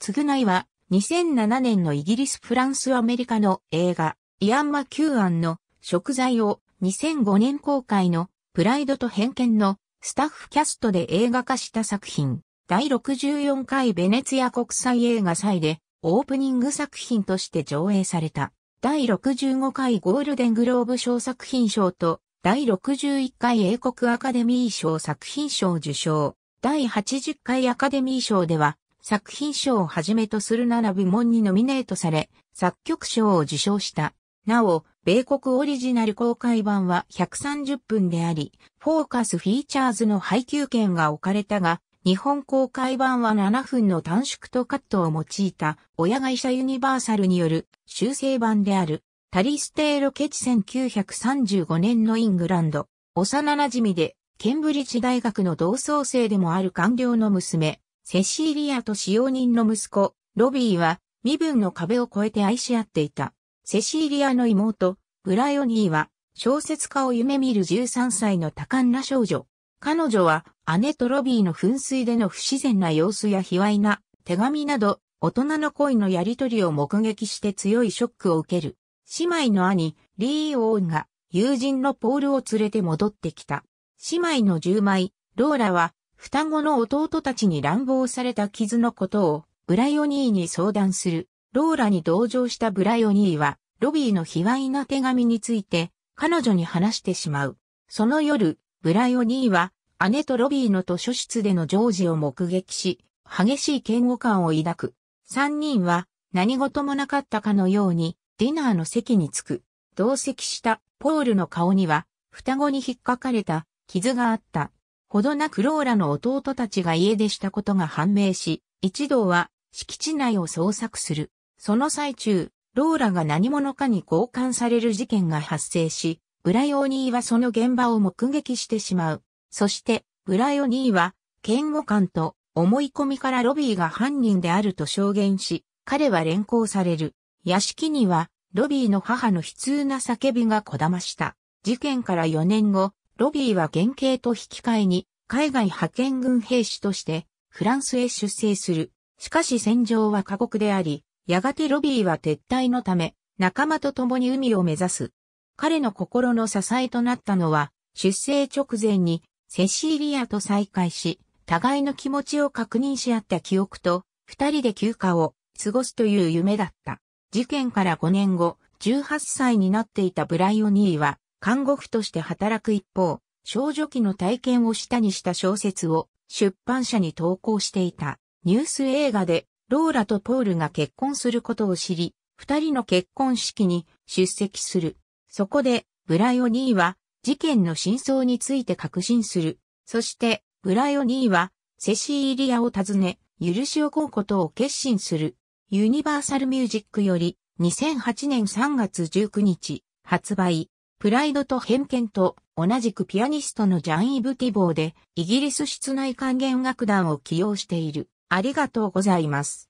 償いは2007年のイギリス・フランス・アメリカの映画イアン・マキューアンの食材を2005年公開のプライドと偏見のスタッフキャストで映画化した作品第64回ベネツィア国際映画祭でオープニング作品として上映された第65回ゴールデングローブ賞作品賞と第61回英国アカデミー賞作品賞受賞第80回アカデミー賞では作品賞をはじめとする7部門にノミネートされ、作曲賞を受賞した。なお、米国オリジナル公開版は130分であり、フォーカスフィーチャーズの配給権が置かれたが、日本公開版は7分の短縮とカットを用いた親会社ユニバーサルによる修正版である。タリステーロケチ1935年のイングランド、幼馴染でケンブリッジ大学の同窓生でもある官僚の娘、セシーリアと使用人の息子、ロビーは身分の壁を越えて愛し合っていた。セシーリアの妹、ブライオニーは小説家を夢見る13歳の多感な少女。彼女は姉とロビーの噴水での不自然な様子や卑猥な手紙など大人の恋のやりとりを目撃して強いショックを受ける。姉妹の兄、リー・オーンが友人のポールを連れて戻ってきた。姉妹の10枚、ローラは双子の弟たちに乱暴された傷のことを、ブライオニーに相談する。ローラに同情したブライオニーは、ロビーの卑猥な手紙について、彼女に話してしまう。その夜、ブライオニーは、姉とロビーの図書室でのジョージを目撃し、激しい嫌悪感を抱く。三人は、何事もなかったかのように、ディナーの席に着く。同席したポールの顔には、双子に引っかかれた傷があった。ほどなくローラの弟たちが家出したことが判明し、一同は敷地内を捜索する。その最中、ローラが何者かに強姦される事件が発生し、ブライオニーはその現場を目撃してしまう。そして、ブライオニーは、嫌悪感と思い込みからロビーが犯人であると証言し、彼は連行される。屋敷には、ロビーの母の悲痛な叫びがこだました。事件から4年後、ロビーは原型と引き換えに、海外派遣軍兵士として、フランスへ出征する。しかし戦場は過酷であり、やがてロビーは撤退のため、仲間と共に海を目指す。彼の心の支えとなったのは、出征直前にセシーリアと再会し、互いの気持ちを確認し合った記憶と、二人で休暇を過ごすという夢だった。事件から5年後、18歳になっていたブライオニーは、看護婦として働く一方、少女期の体験を下にした小説を出版社に投稿していた。ニュース映画でローラとポールが結婚することを知り、二人の結婚式に出席する。そこでブライオニーは事件の真相について確信する。そしてブライオニーはセシーリアを訪ね、許しをこうことを決心する。ユニバーサルミュージックより2008年3月19日発売。プライドと偏見と同じくピアニストのジャン・イブ・ティボーでイギリス室内管弦楽団を起用している。ありがとうございます。